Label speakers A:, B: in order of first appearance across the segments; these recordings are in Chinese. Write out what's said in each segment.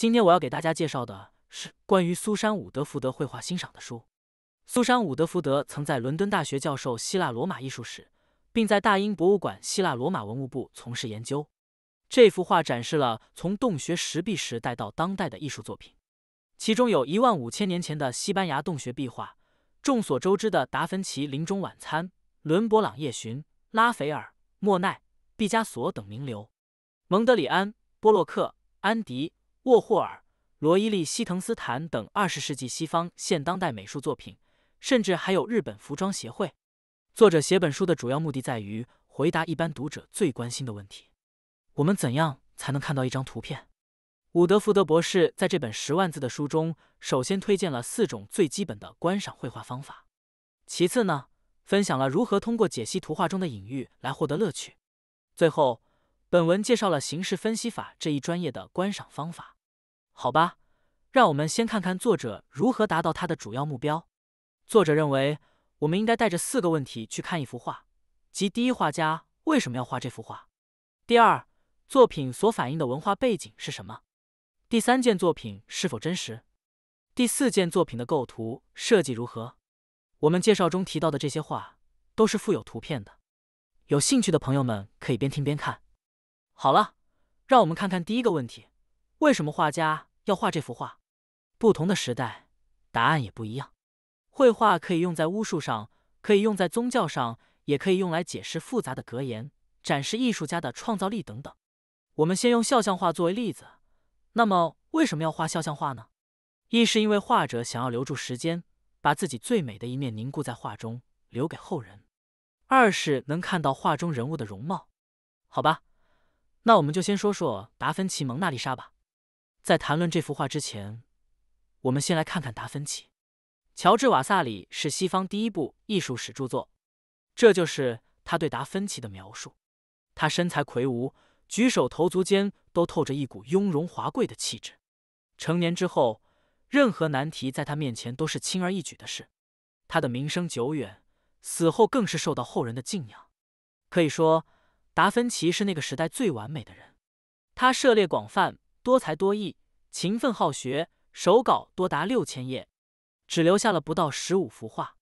A: 今天我要给大家介绍的是关于苏珊·伍德福德绘画欣赏的书。苏珊·伍德福德曾在伦敦大学教授希腊罗马艺术史，并在大英博物馆希腊罗马文物部从事研究。这幅画展示了从洞穴石壁时代到当代的艺术作品，其中有一万五千年前的西班牙洞穴壁画，众所周知的达芬奇《临终晚餐》、伦勃朗《夜巡》、拉斐尔、莫奈、毕加索等名流，蒙德里安、波洛克、安迪。霍霍尔、罗伊利、西滕斯坦等二十世纪西方现当代美术作品，甚至还有日本服装协会。作者写本书的主要目的在于回答一般读者最关心的问题：我们怎样才能看到一张图片？伍德福德博士在这本十万字的书中，首先推荐了四种最基本的观赏绘画方法，其次呢，分享了如何通过解析图画中的隐喻来获得乐趣。最后，本文介绍了形式分析法这一专业的观赏方法。好吧，让我们先看看作者如何达到他的主要目标。作者认为，我们应该带着四个问题去看一幅画：，即第一，画家为什么要画这幅画；，第二，作品所反映的文化背景是什么；，第三，件作品是否真实；，第四，件作品的构图设计如何。我们介绍中提到的这些画都是附有图片的，有兴趣的朋友们可以边听边看。好了，让我们看看第一个问题：为什么画家？要画这幅画，不同的时代答案也不一样。绘画可以用在巫术上，可以用在宗教上，也可以用来解释复杂的格言，展示艺术家的创造力等等。我们先用肖像画作为例子。那么为什么要画肖像画呢？一是因为画者想要留住时间，把自己最美的一面凝固在画中，留给后人；二是能看到画中人物的容貌。好吧，那我们就先说说达芬奇《蒙娜丽莎》吧。在谈论这幅画之前，我们先来看看达芬奇。乔治·瓦萨里是西方第一部艺术史著作，这就是他对达芬奇的描述：他身材魁梧，举手投足间都透着一股雍容华贵的气质。成年之后，任何难题在他面前都是轻而易举的事。他的名声久远，死后更是受到后人的敬仰。可以说，达芬奇是那个时代最完美的人。他涉猎广泛。多才多艺，勤奋好学，手稿多达六千页，只留下了不到十五幅画。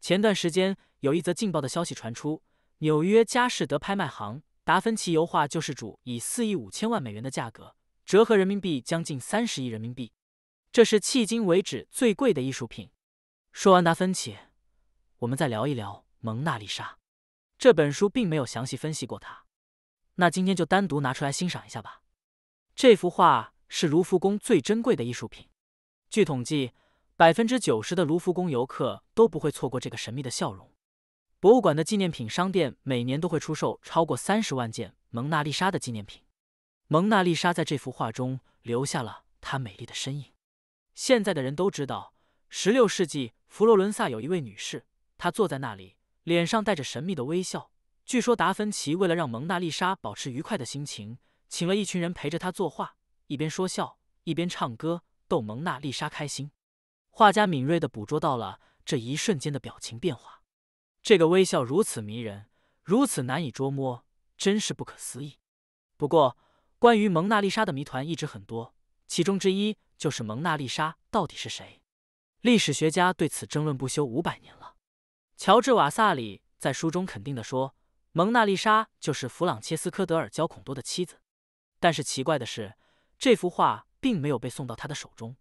A: 前段时间有一则劲爆的消息传出，纽约佳士得拍卖行达芬奇油画《救世主》以四亿五千万美元的价格，折合人民币将近三十亿人民币，这是迄今为止最贵的艺术品。说完达芬奇，我们再聊一聊《蒙娜丽莎》。这本书并没有详细分析过它，那今天就单独拿出来欣赏一下吧。这幅画是卢浮宫最珍贵的艺术品。据统计，百分之九十的卢浮宫游客都不会错过这个神秘的笑容。博物馆的纪念品商店每年都会出售超过三十万件《蒙娜丽莎》的纪念品。蒙娜丽莎在这幅画中留下了她美丽的身影。现在的人都知道，十六世纪佛罗伦萨有一位女士，她坐在那里，脸上带着神秘的微笑。据说达芬奇为了让蒙娜丽莎保持愉快的心情。请了一群人陪着他作画，一边说笑，一边唱歌，逗蒙娜丽莎开心。画家敏锐地捕捉到了这一瞬间的表情变化，这个微笑如此迷人，如此难以捉摸，真是不可思议。不过，关于蒙娜丽莎的谜团一直很多，其中之一就是蒙娜丽莎到底是谁？历史学家对此争论不休五百年了。乔治·瓦萨里在书中肯定地说，蒙娜丽莎就是弗朗切斯科·德尔·焦孔多的妻子。但是奇怪的是，这幅画并没有被送到他的手中，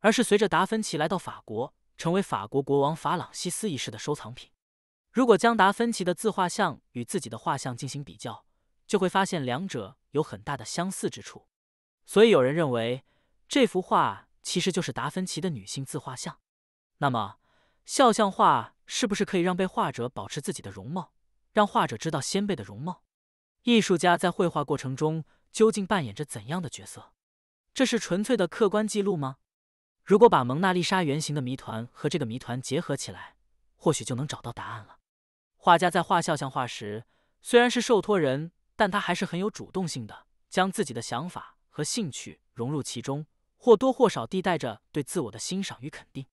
A: 而是随着达芬奇来到法国，成为法国国王法朗西斯一世的收藏品。如果将达芬奇的自画像与自己的画像进行比较，就会发现两者有很大的相似之处。所以有人认为，这幅画其实就是达芬奇的女性自画像。那么，肖像画是不是可以让被画者保持自己的容貌，让画者知道先辈的容貌？艺术家在绘画过程中。究竟扮演着怎样的角色？这是纯粹的客观记录吗？如果把蒙娜丽莎原型的谜团和这个谜团结合起来，或许就能找到答案了。画家在画肖像画时，虽然是受托人，但他还是很有主动性的，将自己的想法和兴趣融入其中，或多或少地带着对自我的欣赏与肯定。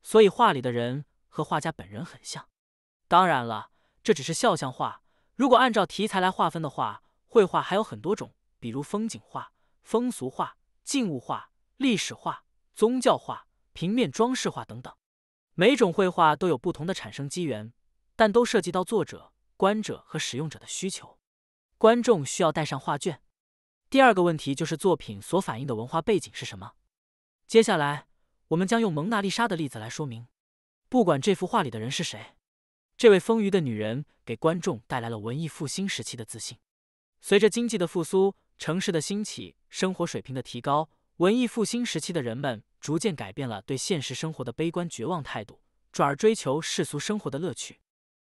A: 所以画里的人和画家本人很像。当然了，这只是肖像画。如果按照题材来划分的话，绘画还有很多种。比如风景画、风俗画、静物画、历史画、宗教画、平面装饰画等等，每种绘画都有不同的产生机缘，但都涉及到作者、观者和使用者的需求。观众需要带上画卷。第二个问题就是作品所反映的文化背景是什么？接下来我们将用蒙娜丽莎的例子来说明。不管这幅画里的人是谁，这位丰腴的女人给观众带来了文艺复兴时期的自信。随着经济的复苏。城市的兴起，生活水平的提高，文艺复兴时期的人们逐渐改变了对现实生活的悲观绝望态度，转而追求世俗生活的乐趣。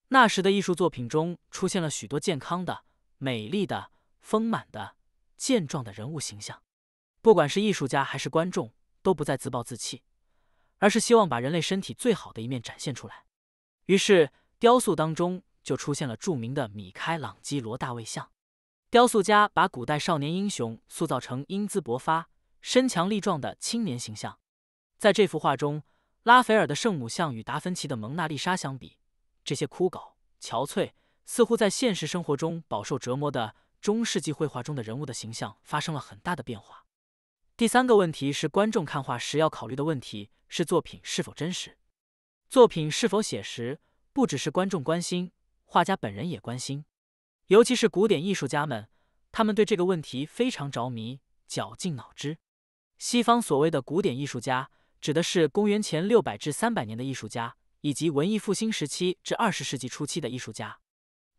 A: 那时的艺术作品中出现了许多健康的、美丽的、丰满的、健壮的人物形象。不管是艺术家还是观众，都不再自暴自弃，而是希望把人类身体最好的一面展现出来。于是，雕塑当中就出现了著名的米开朗基罗《大卫像》。雕塑家把古代少年英雄塑造成英姿勃发、身强力壮的青年形象。在这幅画中，拉斐尔的圣母像与达芬奇的蒙娜丽莎相比，这些枯槁、憔悴，似乎在现实生活中饱受折磨的中世纪绘画中的人物的形象发生了很大的变化。第三个问题是，观众看画时要考虑的问题是作品是否真实，作品是否写实？不只是观众关心，画家本人也关心。尤其是古典艺术家们，他们对这个问题非常着迷，绞尽脑汁。西方所谓的古典艺术家，指的是公元前六百至三百年的艺术家，以及文艺复兴时期至二十世纪初期的艺术家。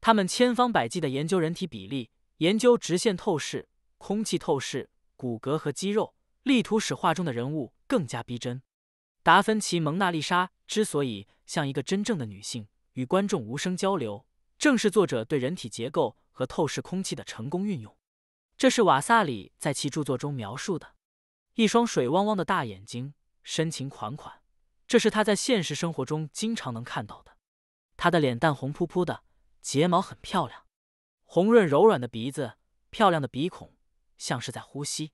A: 他们千方百计地研究人体比例，研究直线透视、空气透视、骨骼和肌肉，力图使画中的人物更加逼真。达芬奇《蒙娜丽莎》之所以像一个真正的女性，与观众无声交流。正是作者对人体结构和透视空气的成功运用，这是瓦萨里在其著作中描述的。一双水汪汪的大眼睛，深情款款，这是他在现实生活中经常能看到的。他的脸蛋红扑扑的，睫毛很漂亮，红润柔软的鼻子，漂亮的鼻孔，像是在呼吸。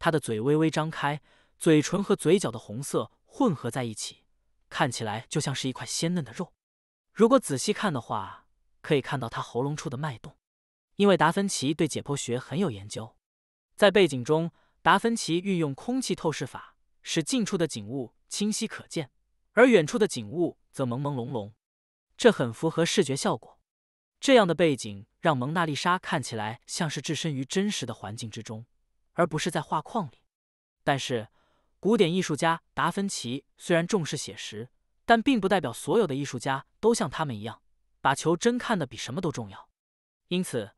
A: 他的嘴微微张开，嘴唇和嘴角的红色混合在一起，看起来就像是一块鲜嫩的肉。如果仔细看的话。可以看到他喉咙处的脉动，因为达芬奇对解剖学很有研究。在背景中，达芬奇运用空气透视法，使近处的景物清晰可见，而远处的景物则朦朦胧胧，这很符合视觉效果。这样的背景让蒙娜丽莎看起来像是置身于真实的环境之中，而不是在画框里。但是，古典艺术家达芬奇虽然重视写实，但并不代表所有的艺术家都像他们一样。把球真看得比什么都重要，因此，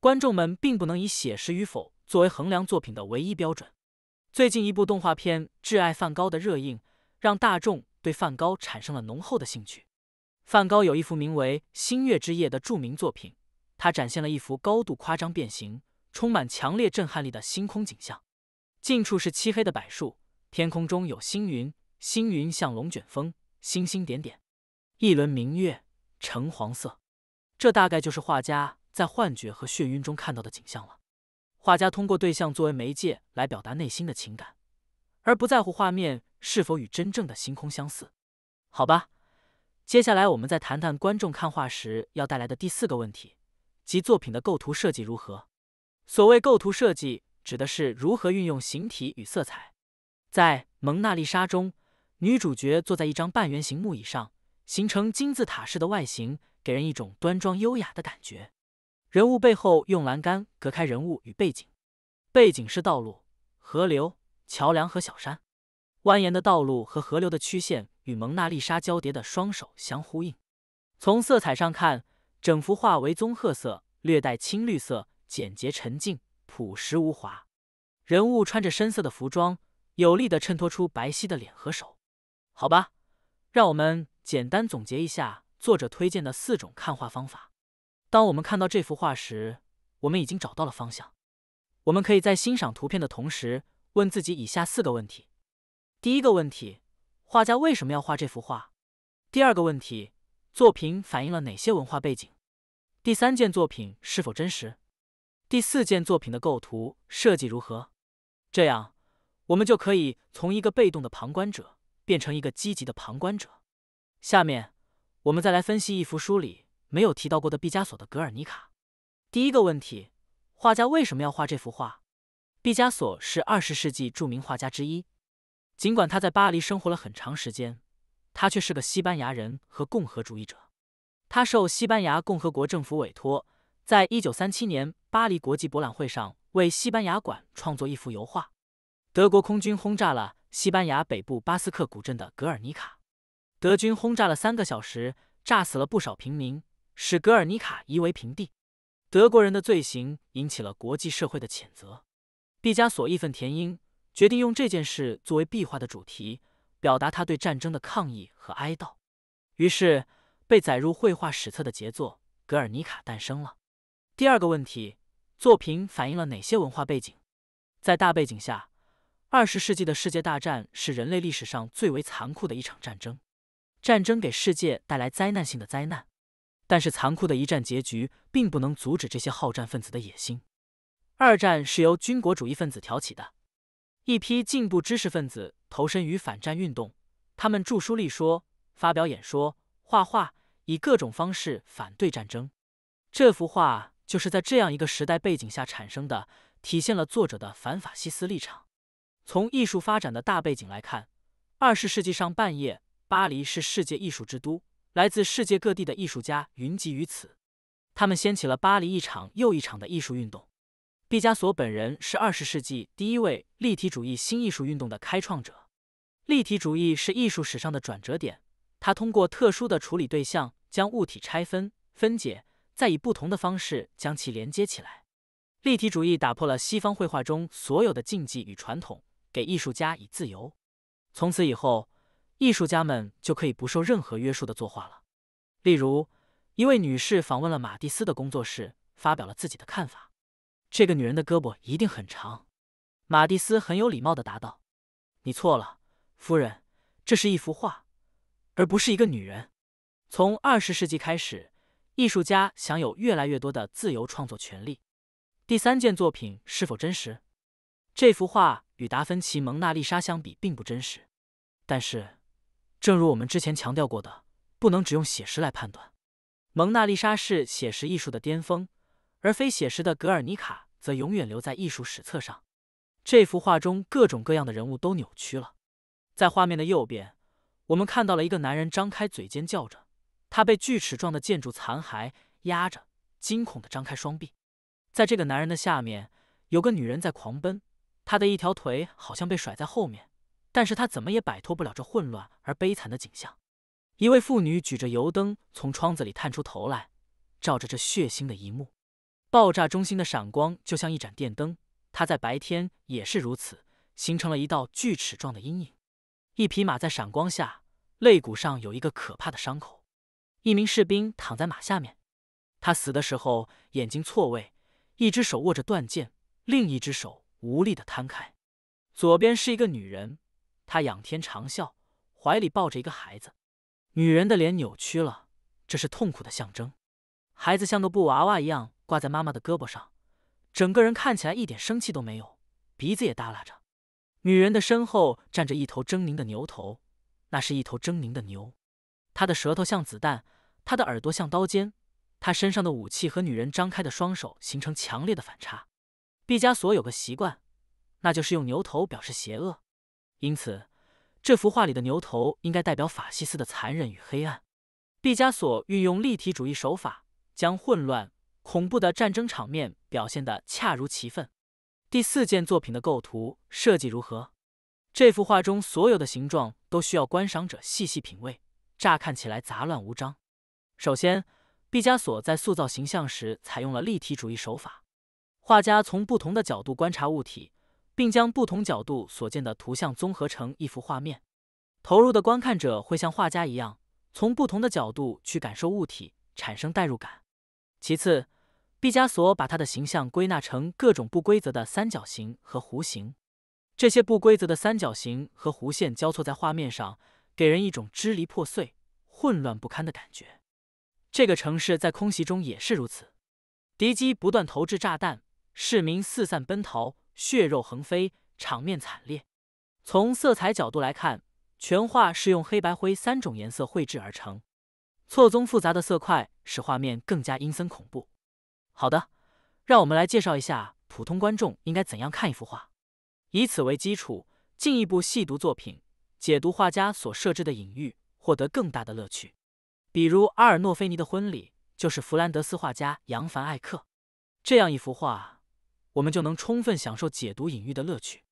A: 观众们并不能以写实与否作为衡量作品的唯一标准。最近一部动画片《挚爱梵高》的热映，让大众对梵高产生了浓厚的兴趣。梵高有一幅名为《星月之夜》的著名作品，它展现了一幅高度夸张变形、充满强烈震撼力的星空景象。近处是漆黑的柏树，天空中有星云，星云像龙卷风，星星点点，一轮明月。橙黄色，这大概就是画家在幻觉和眩晕中看到的景象了。画家通过对象作为媒介来表达内心的情感，而不在乎画面是否与真正的星空相似。好吧，接下来我们再谈谈观众看画时要带来的第四个问题，即作品的构图设计如何。所谓构图设计，指的是如何运用形体与色彩。在《蒙娜丽莎》中，女主角坐在一张半圆形木椅上。形成金字塔式的外形，给人一种端庄优雅的感觉。人物背后用栏杆隔开人物与背景，背景是道路、河流、桥梁和小山。蜿蜒的道路和河流的曲线与蒙娜丽莎交叠的双手相呼应。从色彩上看，整幅画为棕褐色，略带青绿色，简洁沉静，朴实无华。人物穿着深色的服装，有力的衬托出白皙的脸和手。好吧，让我们。简单总结一下作者推荐的四种看画方法。当我们看到这幅画时，我们已经找到了方向。我们可以在欣赏图片的同时，问自己以下四个问题：第一个问题，画家为什么要画这幅画？第二个问题，作品反映了哪些文化背景？第三件作品是否真实？第四件作品的构图设计如何？这样，我们就可以从一个被动的旁观者变成一个积极的旁观者。下面我们再来分析一幅书里没有提到过的毕加索的《格尔尼卡》。第一个问题：画家为什么要画这幅画？毕加索是二十世纪著名画家之一。尽管他在巴黎生活了很长时间，他却是个西班牙人和共和主义者。他受西班牙共和国政府委托，在一九三七年巴黎国际博览会上为西班牙馆创作一幅油画。德国空军轰炸了西班牙北部巴斯克古镇的格尔尼卡。德军轰炸了三个小时，炸死了不少平民，使格尔尼卡夷为平地。德国人的罪行引起了国际社会的谴责。毕加索义愤填膺，决定用这件事作为壁画的主题，表达他对战争的抗议和哀悼。于是，被载入绘画史册的杰作《格尔尼卡》诞生了。第二个问题，作品反映了哪些文化背景？在大背景下，二十世纪的世界大战是人类历史上最为残酷的一场战争。战争给世界带来灾难性的灾难，但是残酷的一战结局并不能阻止这些好战分子的野心。二战是由军国主义分子挑起的，一批进步知识分子投身于反战运动，他们著书立说、发表演说、画画，以各种方式反对战争。这幅画就是在这样一个时代背景下产生的，体现了作者的反法西斯立场。从艺术发展的大背景来看，二十世纪上半叶。巴黎是世界艺术之都，来自世界各地的艺术家云集于此，他们掀起了巴黎一场又一场的艺术运动。毕加索本人是二十世纪第一位立体主义新艺术运动的开创者。立体主义是艺术史上的转折点，它通过特殊的处理对象，将物体拆分、分解，再以不同的方式将其连接起来。立体主义打破了西方绘画中所有的禁忌与传统，给艺术家以自由。从此以后。艺术家们就可以不受任何约束的作画了。例如，一位女士访问了马蒂斯的工作室，发表了自己的看法。这个女人的胳膊一定很长。马蒂斯很有礼貌的答道：“你错了，夫人，这是一幅画，而不是一个女人。”从二十世纪开始，艺术家享有越来越多的自由创作权利。第三件作品是否真实？这幅画与达芬奇《蒙娜丽莎》相比，并不真实，但是。正如我们之前强调过的，不能只用写实来判断。蒙娜丽莎是写实艺术的巅峰，而非写实的《格尔尼卡》则永远留在艺术史册上。这幅画中各种各样的人物都扭曲了。在画面的右边，我们看到了一个男人张开嘴尖叫着，他被锯齿状的建筑残骸压着，惊恐地张开双臂。在这个男人的下面，有个女人在狂奔，她的一条腿好像被甩在后面。但是他怎么也摆脱不了这混乱而悲惨的景象。一位妇女举着油灯从窗子里探出头来，照着这血腥的一幕。爆炸中心的闪光就像一盏电灯，它在白天也是如此，形成了一道锯齿状的阴影。一匹马在闪光下，肋骨上有一个可怕的伤口。一名士兵躺在马下面，他死的时候眼睛错位，一只手握着断剑，另一只手无力地摊开。左边是一个女人。他仰天长啸，怀里抱着一个孩子。女人的脸扭曲了，这是痛苦的象征。孩子像个布娃娃一样挂在妈妈的胳膊上，整个人看起来一点生气都没有，鼻子也耷拉着。女人的身后站着一头狰狞的牛头，那是一头狰狞的牛。它的舌头像子弹，它的耳朵像刀尖，它身上的武器和女人张开的双手形成强烈的反差。毕加索有个习惯，那就是用牛头表示邪恶。因此，这幅画里的牛头应该代表法西斯的残忍与黑暗。毕加索运用立体主义手法，将混乱、恐怖的战争场面表现得恰如其分。第四件作品的构图设计如何？这幅画中所有的形状都需要观赏者细细品味，乍看起来杂乱无章。首先，毕加索在塑造形象时采用了立体主义手法，画家从不同的角度观察物体。并将不同角度所见的图像综合成一幅画面，投入的观看者会像画家一样，从不同的角度去感受物体，产生代入感。其次，毕加索把他的形象归纳成各种不规则的三角形和弧形，这些不规则的三角形和弧线交错在画面上，给人一种支离破碎、混乱不堪的感觉。这个城市在空袭中也是如此，敌机不断投掷炸弹，市民四散奔逃。血肉横飞，场面惨烈。从色彩角度来看，全画是用黑白灰三种颜色绘制而成，错综复杂的色块使画面更加阴森恐怖。好的，让我们来介绍一下普通观众应该怎样看一幅画，以此为基础进一步细读作品，解读画家所设置的隐喻，获得更大的乐趣。比如阿尔诺菲尼的婚礼，就是弗兰德斯画家扬凡艾克这样一幅画。我们就能充分享受解读隐喻的乐趣。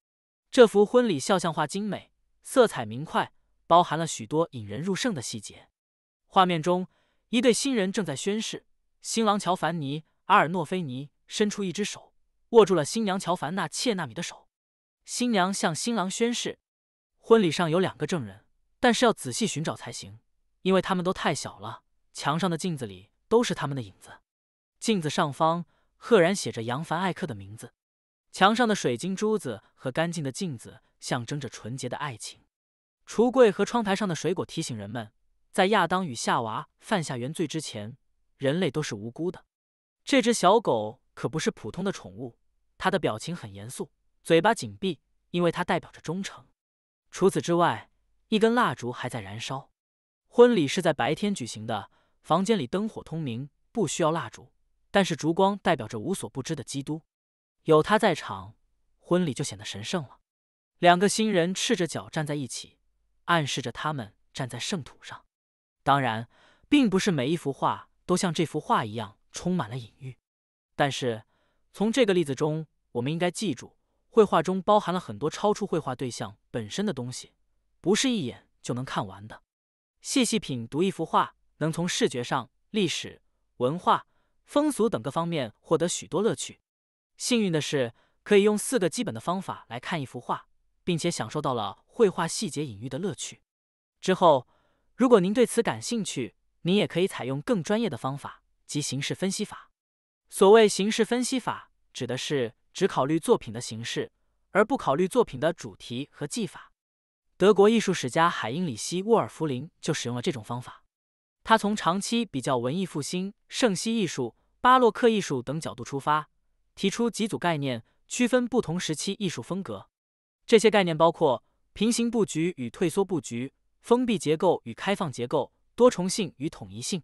A: 这幅婚礼肖像画精美，色彩明快，包含了许多引人入胜的细节。画面中，一对新人正在宣誓，新郎乔凡尼·阿尔诺菲尼伸出一只手，握住了新娘乔凡娜·切纳米的手。新娘向新郎宣誓。婚礼上有两个证人，但是要仔细寻找才行，因为他们都太小了。墙上的镜子里都是他们的影子。镜子上方。赫然写着杨凡艾克的名字。墙上的水晶珠子和干净的镜子象征着纯洁的爱情。橱柜和窗台上的水果提醒人们，在亚当与夏娃犯下原罪之前，人类都是无辜的。这只小狗可不是普通的宠物，它的表情很严肃，嘴巴紧闭，因为它代表着忠诚。除此之外，一根蜡烛还在燃烧。婚礼是在白天举行的，房间里灯火通明，不需要蜡烛。但是烛光代表着无所不知的基督，有他在场，婚礼就显得神圣了。两个新人赤着脚站在一起，暗示着他们站在圣土上。当然，并不是每一幅画都像这幅画一样充满了隐喻，但是从这个例子中，我们应该记住，绘画中包含了很多超出绘画对象本身的东西，不是一眼就能看完的。细细品读一幅画，能从视觉上、历史、文化。风俗等各方面获得许多乐趣。幸运的是，可以用四个基本的方法来看一幅画，并且享受到了绘画细节隐喻的乐趣。之后，如果您对此感兴趣，您也可以采用更专业的方法及形式分析法。所谓形式分析法，指的是只考虑作品的形式，而不考虑作品的主题和技法。德国艺术史家海因里希·沃尔夫林就使用了这种方法。他从长期比较文艺复兴、圣西艺术、巴洛克艺术等角度出发，提出几组概念，区分不同时期艺术风格。这些概念包括平行布局与退缩布局、封闭结构与开放结构、多重性与统一性。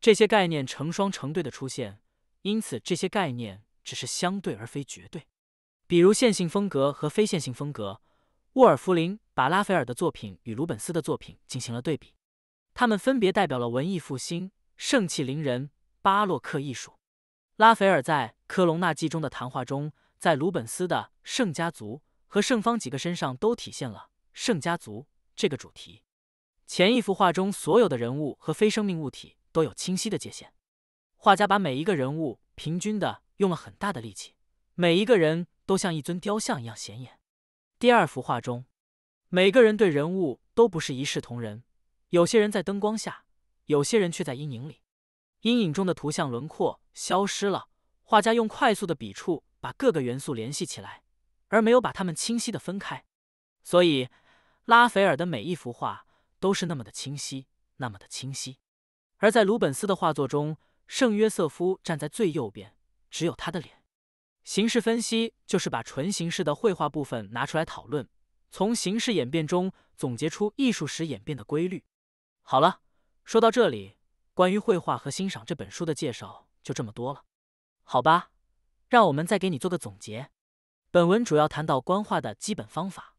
A: 这些概念成双成对的出现，因此这些概念只是相对而非绝对。比如线性风格和非线性风格，沃尔弗林把拉斐尔的作品与鲁本斯的作品进行了对比。他们分别代表了文艺复兴、盛气凌人、巴洛克艺术。拉斐尔在科隆纳记中的谈话中，在鲁本斯的《圣家族》和《圣方》几个身上都体现了“圣家族”这个主题。前一幅画中，所有的人物和非生命物体都有清晰的界限，画家把每一个人物平均的用了很大的力气，每一个人都像一尊雕像一样显眼。第二幅画中，每个人对人物都不是一视同仁。有些人在灯光下，有些人却在阴影里。阴影中的图像轮廓消失了。画家用快速的笔触把各个元素联系起来，而没有把它们清晰的分开。所以，拉斐尔的每一幅画都是那么的清晰，那么的清晰。而在鲁本斯的画作中，圣约瑟夫站在最右边，只有他的脸。形式分析就是把纯形式的绘画部分拿出来讨论，从形式演变中总结出艺术史演变的规律。好了，说到这里，关于绘画和欣赏这本书的介绍就这么多了，好吧，让我们再给你做个总结。本文主要谈到观画的基本方法。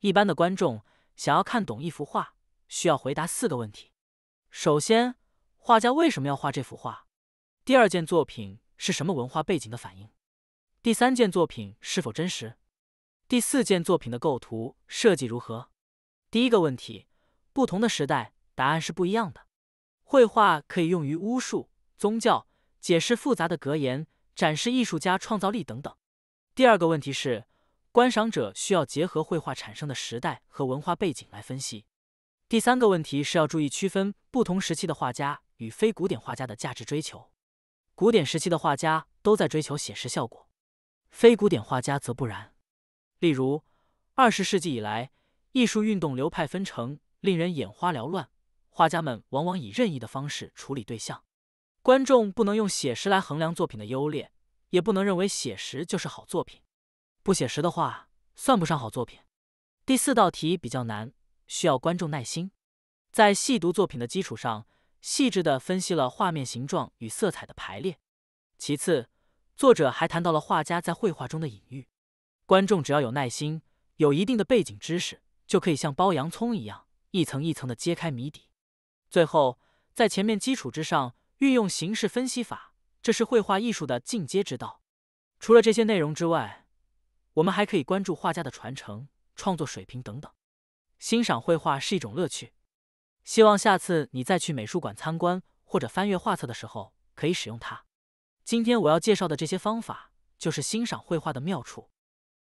A: 一般的观众想要看懂一幅画，需要回答四个问题：首先，画家为什么要画这幅画？第二件作品是什么文化背景的反应？第三件作品是否真实？第四件作品的构图设计如何？第一个问题，不同的时代。答案是不一样的。绘画可以用于巫术、宗教、解释复杂的格言、展示艺术家创造力等等。第二个问题是，观赏者需要结合绘画产生的时代和文化背景来分析。第三个问题是要注意区分不同时期的画家与非古典画家的价值追求。古典时期的画家都在追求写实效果，非古典画家则不然。例如，二十世纪以来，艺术运动流派纷呈，令人眼花缭乱。画家们往往以任意的方式处理对象，观众不能用写实来衡量作品的优劣，也不能认为写实就是好作品，不写实的话算不上好作品。第四道题比较难，需要观众耐心，在细读作品的基础上，细致的分析了画面形状与色彩的排列。其次，作者还谈到了画家在绘画中的隐喻，观众只要有耐心，有一定的背景知识，就可以像剥洋葱一样，一层一层的揭开谜底。最后，在前面基础之上，运用形式分析法，这是绘画艺术的进阶之道。除了这些内容之外，我们还可以关注画家的传承、创作水平等等。欣赏绘画是一种乐趣，希望下次你再去美术馆参观或者翻阅画册的时候，可以使用它。今天我要介绍的这些方法，就是欣赏绘画的妙处。